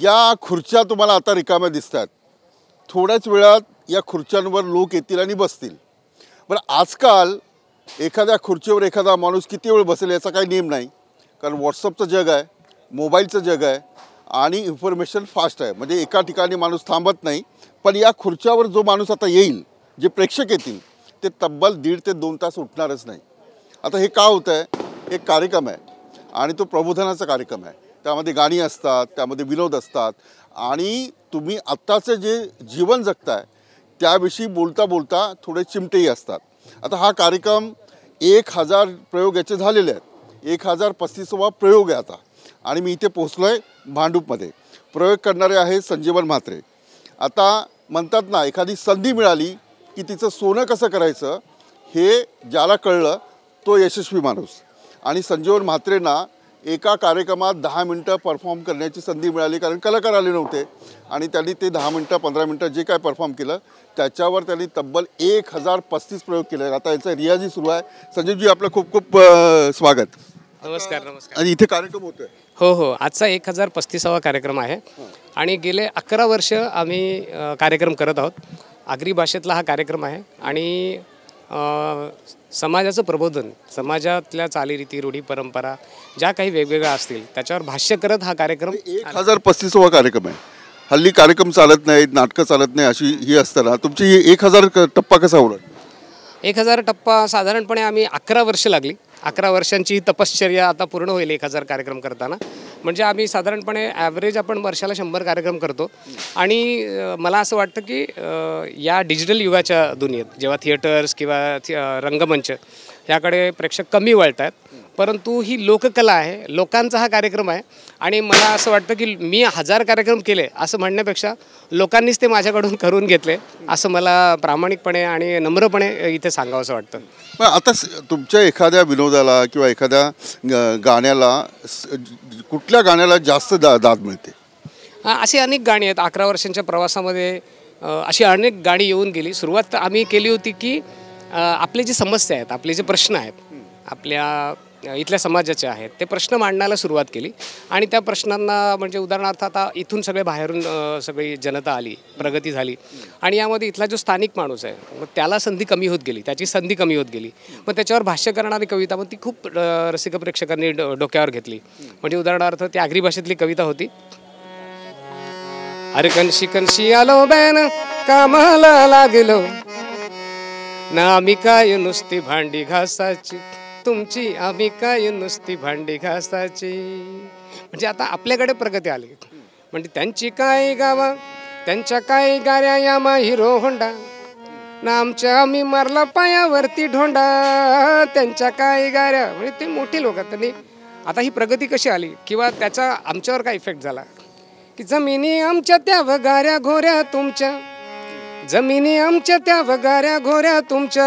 या खुर्च्या तुम्हाला आता रिकाम्या दिसत आहेत थोड्याच वेळात या खुर्च्यांवर लोक येतील आणि बसतील पण आजकाल एखाद्या खुर्चीवर एखादा माणूस किती वेळ बसेल याचा काही नियम नाही कारण व्हॉट्सअपचं जग आहे मोबाईलचं जग आहे आणि इन्फॉर्मेशन फास्ट आहे म्हणजे एका ठिकाणी माणूस थांबत नाही पण या खुर्च्यावर जो माणूस आता येईल जे प्रेक्षक येतील ते तब्बल दीड ते दोन तास उठणारच नाही आता हे का होतं आहे एक कार्यक्रम आहे आणि तो प्रबोधनाचा कार्यक्रम आहे त्यामध्ये गाणी असतात त्यामध्ये विनोद असतात आणि तुम्ही आत्ताचं जे जीवन जगताय त्याविषयी बोलता बोलता थोडे चिमटेही असतात आता हा कार्यक्रम एक हजार प्रयोग याचे झालेले आहेत एक हजार पस्तीसवा प्रयोग आहे आता आणि मी इथे पोहोचलो आहे भांडूपमध्ये प्रयोग करणारे आहे संजीवन म्हात्रे आता म्हणतात ना एखादी संधी मिळाली की तिचं सोनं कसं करायचं हे ज्याला कळलं तो यशस्वी माणूस आणि संजीवन म्हात्रेंना एका कार्यक्रमात दहा मिनटं परफॉर्म करण्याची संधी मिळाली कारण कलाकार आले नव्हते आणि त्यांनी ते दहा मिनटं पंधरा मिनटं जे काय परफॉर्म केलं त्याच्यावर त्यांनी तब्बल एक हजार पस्तीस प्रयोग केले आता याचा रियाजी सुरू आहे संजीवजी आपलं खूप खूप स्वागत नमस्कार नमस्कार आणि इथे कार्यक्रम होतोय हो हो आजचा एक हजार पस्तीसावा कार्यक्रम आहे आणि गेले अकरा वर्ष आम्ही कार्यक्रम करत आहोत आगरी भाषेतला हा कार्यक्रम आहे आणि समाजाचं प्रबोधन समाजातल्या चालीरीती रूढी परंपरा ज्या काही वेगवेगळ्या असतील त्याच्यावर भाष्य करत हा कार्यक्रम एक हजार पस्तीसवा कार्यक्रम आहे हल्ली कार्यक्रम चालत नाहीत नाटकं चालत नाही अशी ही असताना तुमची ही एक हजार टप्पा कसा उलट एक हजार टप्पा साधारणपणे आम्ही अकरा वर्ष लागली अकरा वर्षांची ही तपश्चर्या आता पूर्ण होईल एक हजार कार्यक्रम करताना म्हणजे आम्ही साधारणपणे ॲव्हरेज आपण वर्षाला शंभर कार्यक्रम करतो आणि मला असं वाटतं की या डिजिटल युगाच्या दुनियेत जेव्हा थिएटर्स किंवा रंगमंच याकडे प्रेक्षक कमी वळत आहेत परंतु ही लोककला आहे लोकांचा हा कार्यक्रम आहे आणि मला असं वाटतं की मी हजार कार्यक्रम केले असं म्हणण्यापेक्षा लोकांनीच ते माझ्याकडून करून घेतले असं मला प्रामाणिकपणे आणि नम्रपणे इथे सांगावं असं वाटतं पण आता तुमच्या एखाद्या विनोदाला किंवा एखाद्या गाण्याला कुठल्या गाण्याला जास्त दा दाद मिळते हां अशी अनेक गाणी आहेत अकरा वर्षांच्या प्रवासामध्ये अशी अनेक गाणी येऊन गेली सुरुवात आम्ही केली होती की आपले जे समस्या आहेत आपले जे प्रश्न आहेत आपल्या इथल्या समाजाचे आहेत ते प्रश्न मांडण्याला सुरुवात केली आणि त्या प्रश्नांना म्हणजे उदाहरणार्थ आता इथून सगळे बाहेरून सगळी जनता आली प्रगती झाली आणि यामध्ये इथला जो स्थानिक माणूस आहे मग त्याला संधी कमी होत गेली त्याची संधी कमी होत गेली मग त्याच्यावर भाष्य करणारी कविता मग ती खूप रसिक प्रेक्षकांनी डोक्यावर घेतली म्हणजे उदाहरणार्थ ती आगरी भाषेतली कविता होती अरे कनशी कनशी आलो बॅन कामाला लागलो ना मी काय नुसती भांडी घासाची तुमची आम्ही काय नुसती भांडी घासाची म्हणजे आता आपल्याकडे प्रगती आली म्हणजे त्यांची काय गावा त्यांच्या काय गाऱ्या यामा हिरो होंडा ना आमच्या आम्ही मारला पायावरती ढोंडा त्यांच्या काय गाऱ्या म्हणजे ते मोठी लोक त्यांनी आता ही प्रगती कशी आली किंवा त्याचा आमच्यावर काय इफेक्ट झाला की जमिनी आमच्या त्या वगाऱ्या घोऱ्या तुमच्या जमिनी आमच्या त्या वगाऱ्या घोऱ्या तुमच्या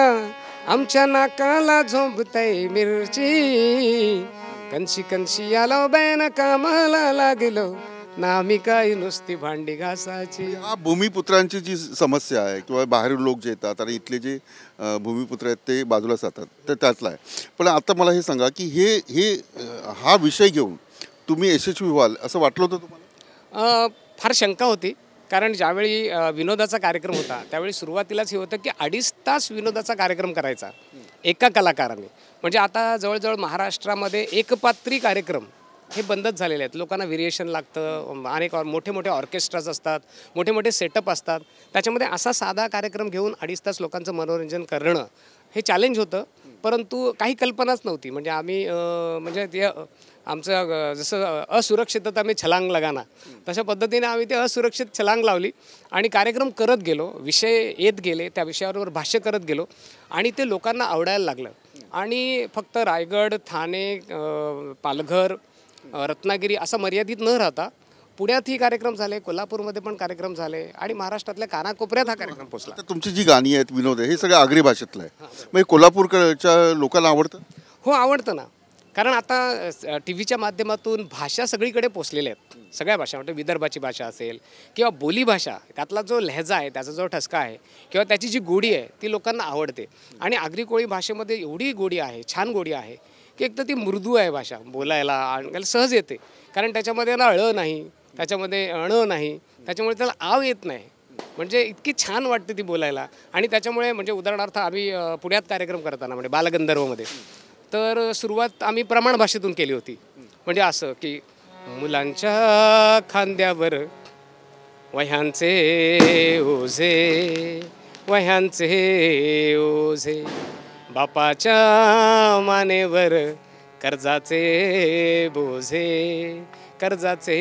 आमच्या नाकाला झोपतय मिरची कंशी कंशी आलो बैन कामाला लागलो ना आम्ही काय नुसती भांडी घासायची म्हणजे हा भूमिपुत्रांची जी समस्या आहे किंवा बाहेरून लोक जे येतात आणि इथले जे भूमिपुत्र आहेत ते बाजूला जातात तर त्यातला आहे पण आता मला हे सांगा की हे हे हा विषय घेऊन तुम्ही यशस्वी व्हाल असं वाटलं होतं तुम्हाला फार शंका होती कारण ज्यावेळी विनोदाचा कार्यक्रम होता त्यावेळी सुरुवातीलाच हे होतं की अडीच तास विनोदाचा कार्यक्रम करायचा एका कलाकाराने म्हणजे आता जवळजवळ महाराष्ट्रामध्ये एकपात्री कार्यक्रम हे बंदच झालेले आहेत लोकांना व्हेरिएशन लागतं अनेक मोठे मोठे ऑर्केस्ट्राज असतात मोठे मोठे सेटअप असतात त्याच्यामध्ये असा साधा कार्यक्रम घेऊन अडीच तास लोकांचं मनोरंजन करणं हे चॅलेंज होतं परंतु काही कल्पनाच नव्हती म्हणजे आम्ही म्हणजे आमचं जसं असुरक्षितता मी छलांग लगाना तशा पद्धतीने आम्ही ते असुरक्षित छलांग लावली आणि कार्यक्रम करत गेलो विषय येत गेले त्या विषयावर भाष्य करत गेलो आणि ते लोकांना आवडायला लागलं आणि फक्त रायगड ठाणे पालघर रत्नागिरी असं मर्यादित न राहता पुण्यातही कार्यक्रम झाले कोल्हापूरमध्ये पण कार्यक्रम झाले आणि महाराष्ट्रातल्या कानाकोपऱ्यात हा कार्यक्रम पोचला तुमची जी गाणी आहेत विनोद हे सगळं आगरी भाषेतलं आहे मग कोल्हापूरकडच्या लोकांना आवडतं हो आवडतं ना कारण आता टी व्हीच्या माध्यमातून भाषा सगळीकडे पोचलेल्या आहेत सगळ्या भाषा म्हणजे विदर्भाची भाषा असेल किंवा बोलीभाषा त्यातला जो लहजा आहे त्याचा जो ठसका आहे किंवा त्याची जी गोडी आहे ती लोकांना आवडते आणि आगरी कोळी भाषेमध्ये एवढी गोडी आहे छान गोडी आहे की एक तर ती मृदू आहे भाषा बोलायला आणण्याला सहज येते कारण त्याच्यामध्ये ना अळ नाही त्याच्यामध्ये अण नाही त्याच्यामुळे त्याला आव येत नाही म्हणजे इतकी छान वाटते ती बोलायला आणि त्याच्यामुळे म्हणजे उदाहरणार्थ आम्ही पुण्यात कार्यक्रम करताना म्हणजे बालगंधर्वमध्ये तर सुरुवात आम्ही प्रमाण भाषेतून केली होती म्हणजे असं की मुलांच्या खांद्यावर वह्यांचे ओझे वह्यांचे ओझे बापाच्या मानेवर कर्जाचे बोझे कर्जाचे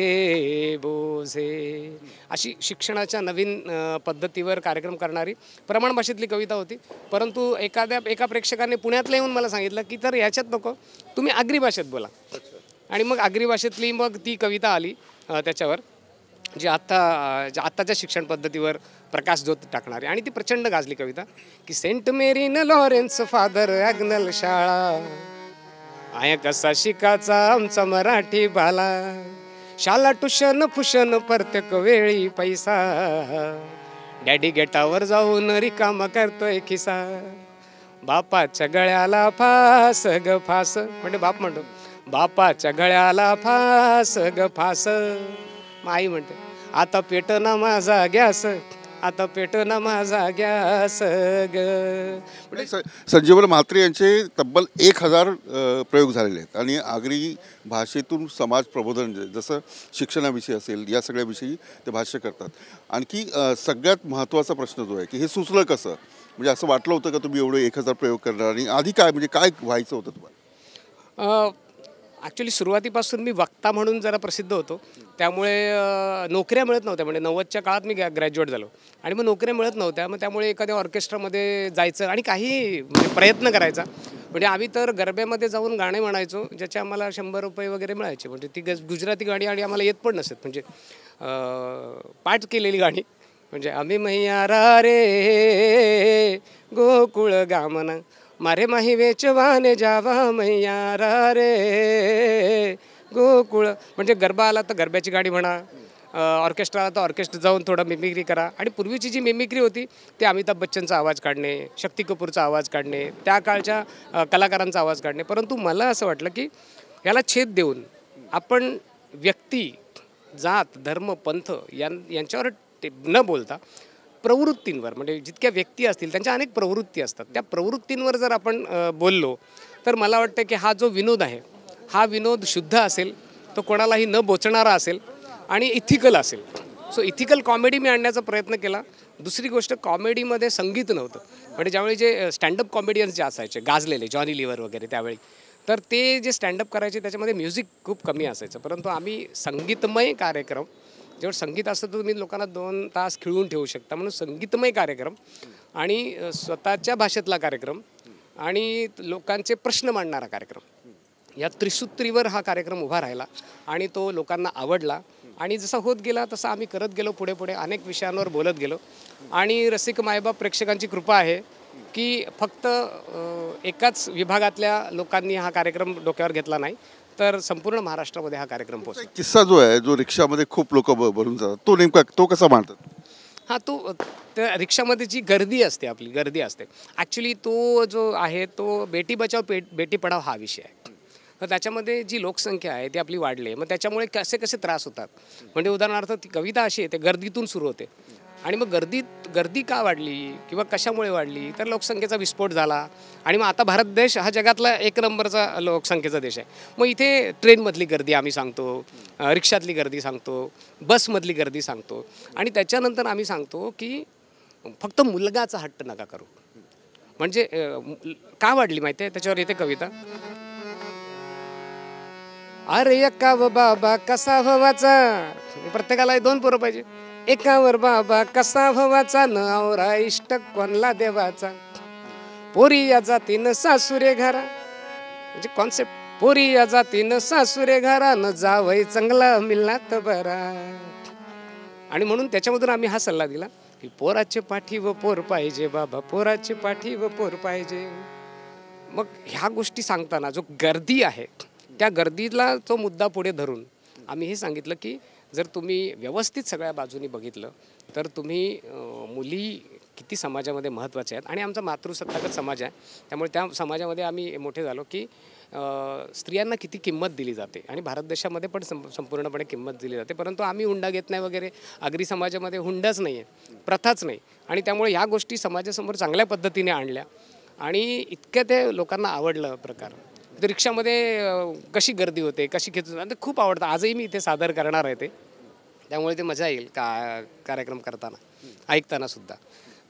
बोझे अशी शिक्षणाच्या नवीन पद्धतीवर कार्यक्रम करणारी प्रमाण भाषेतली कविता होती परंतु एखाद्या एका प्रेक्षकाने पुण्यातलं येऊन मला सांगितलं की तर ह्याच्यात नको तुम्ही आगरी भाषेत बोला आणि मग आगरी भाषेतली मग ती कविता आली त्याच्यावर जी आत्ता जी आत्ताच्या शिक्षण पद्धतीवर प्रकाश जोत टाकणारी आणि ती प्रचंड गाजली कविता की Saint Marine Lawrence father Agnel शाळा आहे कसा शिकाचा आमचा मराठी बाला शाला टुशन फुशन प्रत्येक वेळी पैसा डॅडी गेटावर जाऊन रिकामा करतोय खिसा बापाच्या गळ्याला फास ग फास म्हणजे बाप म्हणतो बापाच्या गळ्याला फास ग फास आई म्हणते आता पेट ना माझा गॅस आता पेटून माझा गॅस ग म्हणजे संजीवन म्हात्रे यांचे तब्बल एक हजार प्रयोग झालेले आहेत आणि आगरी भाषेतून समाज प्रबोधन जसं शिक्षणाविषयी असेल या सगळ्याविषयी ते भाष्य करतात आणखी सगळ्यात महत्त्वाचा प्रश्न जो आहे की हे सुचलं कसं म्हणजे असं वाटलं होतं का तुम्ही एवढं एक हजार प्रयोग करणार आणि आधी काय म्हणजे काय व्हायचं होतं तुम्हाला ॲक्च्युली सुरुवातीपासून मी वक्ता म्हणून जरा प्रसिद्ध होतो त्यामुळे नोकऱ्या मिळत नव्हत्या म्हणजे नव्वदच्या काळात मी ग्रॅज्युएट झालो आणि मग नोकऱ्या मिळत नव्हत्या मग त्यामुळे एखाद्या ऑर्केस्ट्रामध्ये जायचं आणि काही म्हणजे प्रयत्न करायचा म्हणजे आम्ही तर गरब्यामध्ये जाऊन गाणे म्हणायचो ज्याचे आम्हाला शंभर रुपये वगैरे मिळायचे म्हणजे ती गुजराती गाणी आणि आम्हाला येत पण नसत म्हणजे पाठ केलेली गाणी म्हणजे आम्ही मैया रा रे गोकुळ गामना मारे माही वेचवाने जावा मैयारा रे गोकुळ म्हणजे गरबा आला तर गरब्याची गाडी म्हणा ऑर्केस्ट्रा आला तर ऑर्केस्ट्रा जाऊन थोडं मिमिक्री करा आणि पूर्वीची जी मिमिक्री होती ते अमिताभ बच्चनचा आवाज काढणे शक्ती कपूरचा आवाज काढणे त्या काळच्या कलाकारांचा आवाज काढणे परंतु मला असं वाटलं की याला छेद देऊन आपण व्यक्ती जात धर्म पंथ यां यांच्यावर न बोलता प्रवृत्तींवर म्हणजे जितक्या व्यक्ती असतील त्यांच्या अनेक प्रवृत्ती असतात त्या प्रवृत्तींवर जर आपण बोललो तर मला वाटतं की हा जो विनोद आहे हा विनोद शुद्ध असेल तो कोणालाही न बोचणारा असेल आणि इथिकल असेल सो इथिकल कॉमेडी मी आणण्याचा प्रयत्न केला दुसरी गोष्ट कॉमेडीमध्ये संगीत नव्हतं म्हणजे ज्यावेळी जे स्टँडअप कॉमेडियन्स जे असायचे गाजलेले जॉनी लिव्हर वगैरे त्यावेळी तर ते जे स्टँडअप करायचे त्याच्यामध्ये म्युझिक खूप कमी असायचं परंतु आम्ही संगीतमय कार्यक्रम जेव्हा संगीत असतं तर तुम्ही लोकांना दोन तास खिळून ठेवू शकता म्हणून संगीतमय कार्यक्रम आणि स्वतःच्या भाषेतला कार्यक्रम आणि लोकांचे प्रश्न मांडणारा कार्यक्रम या त्रिसूत्रीवर हा कार्यक्रम उभा राहिला आणि तो लोकांना आवडला आणि जसा होत गेला तसा आम्ही करत गेलो पुढे पुढे अनेक विषयांवर बोलत गेलो आणि रसिक मायबाप प्रेक्षकांची कृपा आहे की फक्त एकाच विभागातल्या लोकांनी हा कार्यक्रम डोक्यावर घेतला नाही तर संपूर्ण महाराष्ट्रामध्ये हा कार्यक्रम पोहोचतो किस्सा जो आहे जो रिक्षामध्ये खूप लोक भरून जातात तो नेमका तो कसा मांडतात हा तो त्या रिक्षामध्ये जी गर्दी असते आपली गर्दी असते ॲक्च्युली तो जो आहे तो बेटी बचाव बेटी पढाओ हा विषय आहे तर त्याच्यामध्ये जी लोकसंख्या आहे ती आपली वाढली आहे मग त्याच्यामुळे कसे कसे त्रास होतात म्हणजे उदाहरणार्थ ती कविता अशी आहे ते गर्दीतून सुरू होते आणि मग गर्दीत गर्दी का वाढली किंवा कशामुळे वाढली तर लोकसंख्येचा विस्फोट झाला आणि मग आता भारत देश हा जगातला एक नंबरचा लोकसंख्येचा देश आहे मग इथे ट्रेनमधली गर्दी आम्ही सांगतो रिक्षातली गर्दी सांगतो बसमधली गर्दी सांगतो आणि त्याच्यानंतर आम्ही सांगतो की फक्त मुलगाचा हट्ट नका करू म्हणजे का वाढली माहिती आहे त्याच्यावर येते कविता अरे बाबा कसा हवाचा प्रत्येकाला दोन पोरं पाहिजे एकावर बाबा कसा भवाचा न आवरा इष्ट कोणला देवाचा पोरी या जातीनं सासुरे घरा म्हणजे कॉन्सेप्ट पोरी या जातीनं सासुरे घरा न जावय चांगला मिलना तर बरा आणि म्हणून त्याच्यामधून आम्ही हा सल्ला दिला की पोराचे पाठी व पोर पाहिजे बाबा पोराचे पाठी व पोर पाहिजे मग ह्या गोष्टी सांगताना जो गर्दी आहे त्या गर्दीला तो मुद्दा पुढे धरून आम्ही हे सांगितलं की जर तुम्ही व्यवस्थित सगळ्या बाजूनी बघितलं तर तुम्ही मुली किती समाजामध्ये महत्त्वाचे आहेत आणि आमचा मातृसत्तागत समाज आहे त्यामुळे त्या समाजामध्ये आम्ही मोठे झालो की स्त्रियांना किती किंमत दिली जाते आणि भारत देशामध्ये पण सं संपूर्णपणे किंमत दिली जाते परंतु आम्ही हुंडा घेत नाही वगैरे आगरी समाजामध्ये हुंडाच नाही आहे प्रथाच नाही आणि त्यामुळे ह्या गोष्टी समाजासमोर चांगल्या पद्धतीने आणल्या आणि इतक्या ते लोकांना आवडलं प्रकार रिक्षामध्ये कशी गर्दी होते कशी खेचून खूप आवडतं आजही मी इथे सादर करणार आहे ते त्यामुळे ते मजा येईल का कार्यक्रम करताना ऐकताना सुद्धा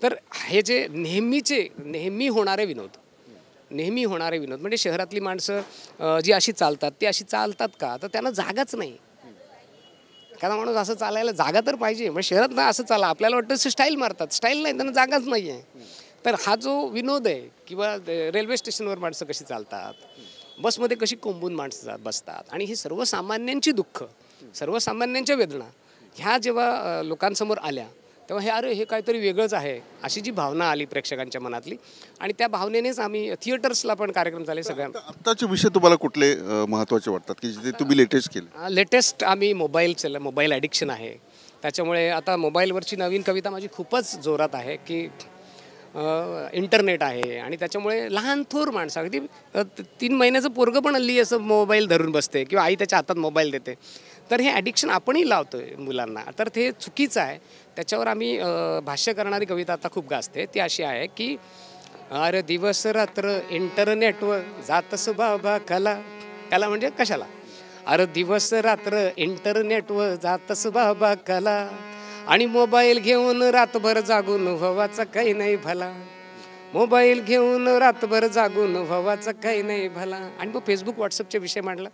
तर हे जे नेहमीचे नेहमी होणारे विनोद नेहमी होणारे विनोद म्हणजे शहरातली माणसं जी अशी चालतात ती अशी चालतात का तर त्यांना जागाच नाही एखादा माणूस असं चालायला जागा तर पाहिजे म्हणजे शहरात ना असं चाला आपल्याला वाटतं स्टाईल मारतात स्टाईल नाही त्यांना जागाच नाही आहे तर हा जो विनोद आहे किंवा रेल्वे स्टेशनवर माणसं कशी चालतात बसमध्ये कशी कोंबून माणसं बसतात आणि ही सर्वसामान्यांची दुःख सर्वसामान्यांच्या वेदना ह्या जेव्हा लोकांसमोर आल्या तेव्हा हे अरे हे काहीतरी वेगळंच आहे अशी जी भावना आली प्रेक्षकांच्या मनातली आणि त्या भावनेनेच आम्ही थिएटर्सला पण कार्यक्रम झाले सगळ्या आत्ताचे विषय तुम्हाला कुठले महत्त्वाचे वाटतात की जिथे तुम्ही लेटेस्ट केले लेटेस्ट आम्ही मोबाईलचं मोबाईल ॲडिक्शन आहे त्याच्यामुळे आता मोबाईलवरची नवीन कविता माझी खूपच जोरात आहे की इंटरनेट आहे आणि त्याच्यामुळे लहान थोर माणसं अगदी तीन महिन्याचं पोरगं पण हल्ली असं मोबाईल धरून बसते किंवा आई त्याच्या हातात मोबाईल देते तर हे ॲडिक्शन आपणही लावतो आहे मुलांना तर ते चुकीचं आहे त्याच्यावर आम्ही भाष्य करणारी कविता आता खूप गाजते ती अशी आहे की अरे दिवस रात्र इंटरनेटवर जातस बाबा कला कला म्हणजे कशाला अरे दिवस रात्र इंटरनेटवर जातस बाबा कला आणि मोबाईल घेऊन रातभर जागून भवाचा काही नाही भला मोबाईल घेऊन रातभर जागून भवाचा काही नाही भला आणि मग फेसबुक व्हॉट्सअपचे विषय मांडला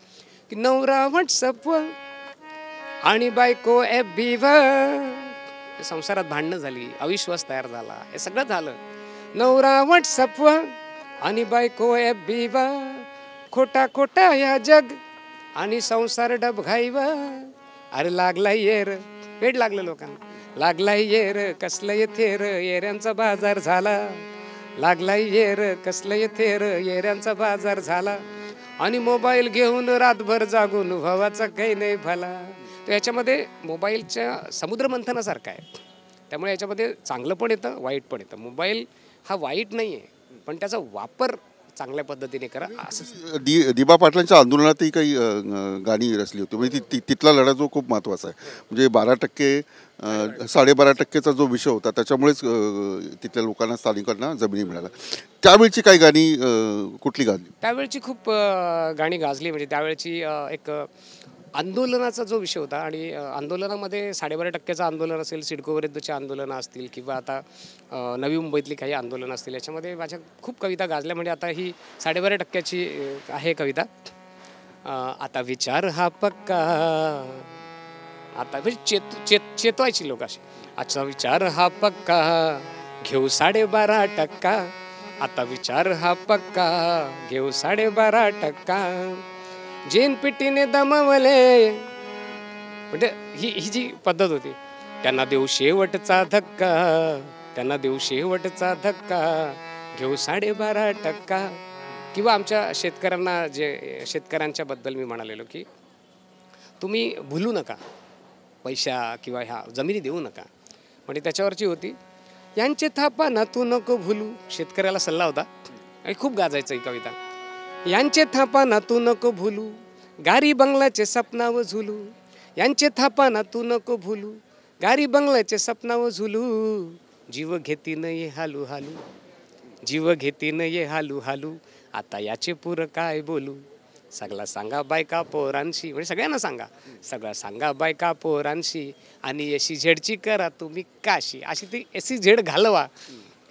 की नवरा व्हॉट्सअपवर आणि बायको एफ संसारात भांडणं झाली अविश्वास तयार झाला हे सगळं झालं नवरा वट सपव आणि बायको एफ खोटा खोटा या जग आणि संसार डबघाईव अरे लागला येर पेड लागलं लोकांना लागला येर कसलं येथेर येऱ्यांचा बाजार झाला लागला येर कसलं येथेर येऱ्यांचा बाजार झाला आणि मोबाईल घेऊन रातभर जागून भावाचा काही नाही भला तर याच्यामध्ये मोबाईलच्या समुद्रमंथनासारखा आहे त्यामुळे याच्यामध्ये चांगलं पण येतं वाईट पण येतं मोबाईल हा वाईट नाही आहे पण त्याचा वापर चांगल्या पद्धतीने करा असं दि दिबा पाटलांच्या आंदोलनातही काही गाणी रचली होती म्हणजे ती तिथला लढा जो खूप महत्त्वाचा आहे म्हणजे बारा टक्के साडेबारा टक्केचा जो विषय होता त्याच्यामुळेच तिथल्या लोकांना स्थानिकांना जमिनी मिळाल्या त्यावेळची काही गाणी कुठली गाजली त्यावेळची खूप गाणी गाजली म्हणजे त्यावेळची एक आंदोलनाचा जो विषय होता आणि आंदोलनामध्ये साडेबारा टक्क्याचं आंदोलन असेल सिडको विरुद्धचे आंदोलनं असतील किंवा आता नवी मुंबईतली काही आंदोलनं असतील याच्यामध्ये माझ्या खूप कविता गाजल्या म्हणजे आता ही साडेबारा टक्क्याची आहे कविता आता विचार हा पक्का आता म्हणजे चेत चेत चेतवायची लोक अशी आजचा विचार हा पक्का घेऊ बारा टक्का आता विचार हा पक्का घेऊ बारा टक्का जेन पिटीने दमवले म्हणजे ही ही जी पद्धत होती त्यांना देऊ शेवटचा धक्का त्यांना देऊ शेवटचा धक्का घेऊ साडेबारा टक्का किंवा आमच्या शेतकऱ्यांना जे शेतकऱ्यांच्या बद्दल मी म्हणालेलो की तुम्ही भुलू नका पैसा किंवा ह्या जमिनी देऊ नका म्हणजे त्याच्यावरची होती यांचे थापा ना तू नको भुलू शेतकऱ्याला सल्ला होता आणि खूप गाजायचं ही कविता यांचे थापा ना तू नको भुलू गारी बंगलाचे सपनाव झुलू यांचे थापा ना तू नको भुलू गारी बंगलाचे सपनाव झुलू जीव न ये हालू हालू जीव न ये हालू हालू आता याचे पुर काय बोलू सगळा सांगा बायका पोरांशी म्हणजे सगळ्यांना सांगा सगळा सांगा बायका पोरांशी आणि अशी झेडची करा तुम्ही काशी अशी ती एसी झेड घालवा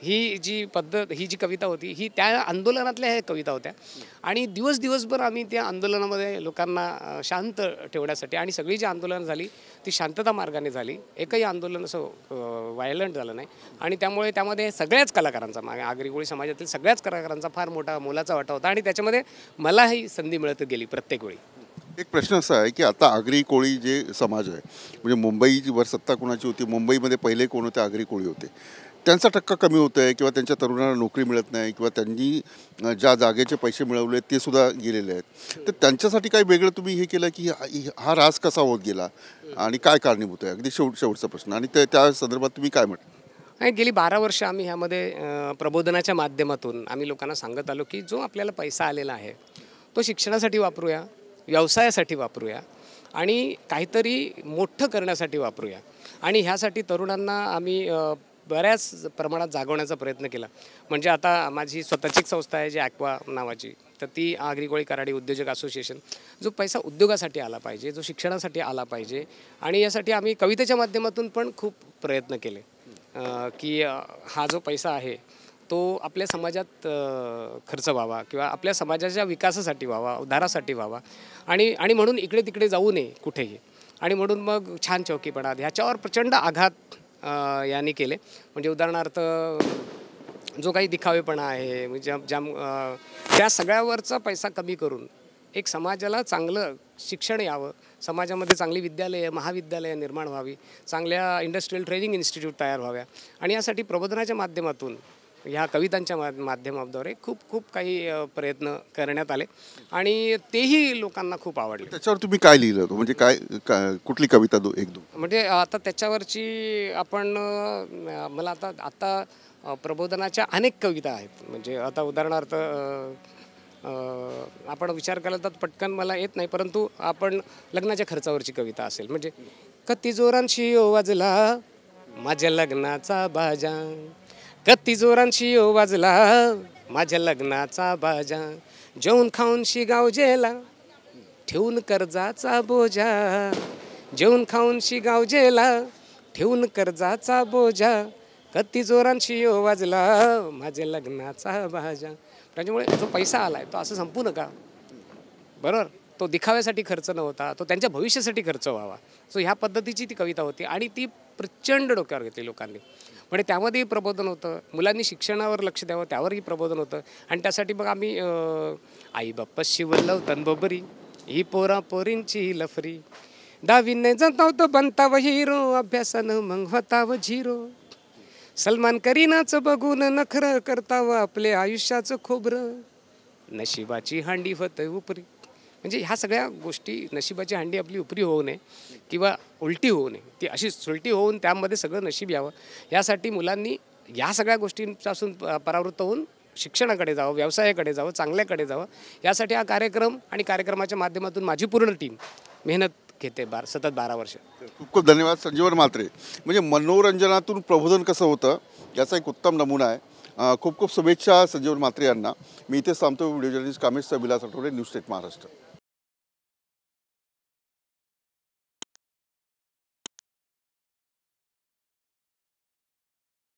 ही जी पद्धत ही जी कविता होती ही त्या आंदोलनातल्या ह्या कविता होत्या आणि दिवस दिवसभर आम्ही त्या आंदोलनामध्ये लोकांना शांत ठेवण्यासाठी आणि सगळी जी आंदोलनं झाली ती शांतता मार्गाने झाली एकही आंदोलन असं व्हायलंट झालं नाही आणि त्यामुळे त्यामध्ये सगळ्याच कलाकारांचा मागे आगरीगोळी समाजातील सगळ्याच कलाकारांचा फार मोठा मोलाचा वाटा होता आणि त्याच्यामध्ये मलाही संधी मिळत गेली प्रत्येक वेळी एक प्रश्न असा आहे की आता आगरी कोळी जे समाज आहे म्हणजे मुंबईवर सत्ता कोणाची होती मुंबईमध्ये पहिले कोण होते आगरी कोळी होते त्यांचा टक्का कमी होत आहे किंवा त्यांच्या तरुणांना नोकरी मिळत नाही किंवा त्यांनी ज्या जागेचे पैसे मिळवले ते सुद्धा गेलेले आहेत तर त्यांच्यासाठी काही वेगळं तुम्ही हे केलं की हा रास कसा होत गेला आणि काय कारणीभूत आहे अगदी शेवट शेवटचा प्रश्न आणि ते त्या संदर्भात तुम्ही काय म्हटलं नाही गेली बारा वर्ष आम्ही ह्यामध्ये प्रबोधनाच्या माध्यमातून आम्ही लोकांना सांगत आलो की जो आपल्याला पैसा आलेला आहे तो शिक्षणासाठी वापरूया व्यवसायासाठी वापरूया आणि काहीतरी मोठं करण्यासाठी वापरूया आणि ह्यासाठी तरुणांना आम्ही बऱ्याच प्रमाणात जागवण्याचा प्रयत्न केला म्हणजे आता माझी स्वतःची संस्था आहे जी ॲक्वा नावाची तर ती आग्रिकोळी कराडी उद्योजक असोसिएशन जो पैसा उद्योगासाठी आला पाहिजे जो शिक्षणासाठी आला पाहिजे आणि यासाठी आम्ही कवितेच्या माध्यमातून पण खूप प्रयत्न केले की हा जो पैसा आहे तो आपल्या समाजात खर्च व्हावा किंवा आपल्या समाजाच्या विकासासाठी व्हावा उद्धारासाठी व्हावा आणि आणि म्हणून इकडे तिकडे जाऊ नये कुठेही आणि म्हणून मग छान चौकीपणा ह्याच्यावर प्रचंड आघात यांनी केले म्हणजे उदाहरणार्थ जो काही दिखावेपणा आहे म्हणजे ज्या त्या सगळ्यावरचा पैसा कमी करून एक समाजाला चांगलं शिक्षण यावं समाजामध्ये चांगली विद्यालयं महाविद्यालयं निर्माण व्हावी चांगल्या इंडस्ट्रीयल ट्रेनिंग इन्स्टिट्यूट तयार व्हाव्या आणि यासाठी प्रबोधनाच्या माध्यमातून ह्या कवितांच्या मा माध्यमाद्वारे खूप खूप काही प्रयत्न करण्यात आले आणि तेही लोकांना खूप आवडले त्याच्यावर तुम्ही काय लिहिलं म्हणजे काय कुठली कविता दो एक दो म्हणजे आता त्याच्यावरची आपण मला आता आता प्रबोधनाच्या अनेक कविता आहेत म्हणजे आता उदाहरणार्थ आपण विचार केला तर पटकन मला येत नाही परंतु आपण लग्नाच्या खर्चावरची कविता असेल म्हणजे कती जोरांशी वाजला माझ्या लग्नाचा बाजा कत्ती जोरांशी यो वाजला माझ्या लग्नाचा बाजा जेवून खाऊन शिगाव जेला ठेवून कर्जाचा बोजा जेवून खाऊन शिगाव जेला ठेवून कर्जाचा बोजा कत्ती जोरांशी यो वाजला माझ्या लग्नाचा बाजा त्याच्यामुळे जो पैसा आलाय तो असं संपू नका बरोबर तो दिखाव्यासाठी खर्च न होता तो त्यांच्या भविष्यासाठी खर्च व्हावा सो ह्या पद्धतीची ती कविता होती आणि ती प्रचंड डोक्यावर घेतली लोकांनी म्हणजे त्यामध्येही प्रबोधन होतं मुलांनी शिक्षणावर लक्ष द्यावं त्यावरही प्रबोधन होतं आणि त्यासाठी मग आम्ही आई बाप्पा शिवल्लव बबरी ही पोरा पोरींची ही लफरी दावीने जाताव तो बनताव हिरो अभ्यासानं मग होताव झिरो सलमान करीनाच बघून नखरं करतावं आपले आयुष्याचं खोबरं नशिबाची हांडी होत उपरी म्हणजे ह्या सगळ्या गोष्टी नशिबाची हांडी आपली उपरी होऊ नये किंवा उलटी होऊ नये ती अशी सुलटी होऊन त्यामध्ये सगळं नशीब यावं यासाठी मुलांनी या सगळ्या गोष्टींपासून परावृत्त होऊन शिक्षणाकडे जावं व्यवसायाकडे जावं चांगल्याकडे जावं यासाठी हा कार्यक्रम आणि कार्यक्रमाच्या माध्यमातून माझी पूर्ण टीम मेहनत घेते बार सतत बारा वर्ष खूप खूप धन्यवाद संजीवन मात्रे म्हणजे मनोरंजनातून प्रबोधन कसं होतं याचा एक उत्तम नमुना आहे खूप खूप शुभेच्छा संजीवन मात्रे यांना मी इथे थांबतो व्हिडिओ जर्नलिस्ट कामेश विलास आठवडे न्यूज स्टेट महाराष्ट्र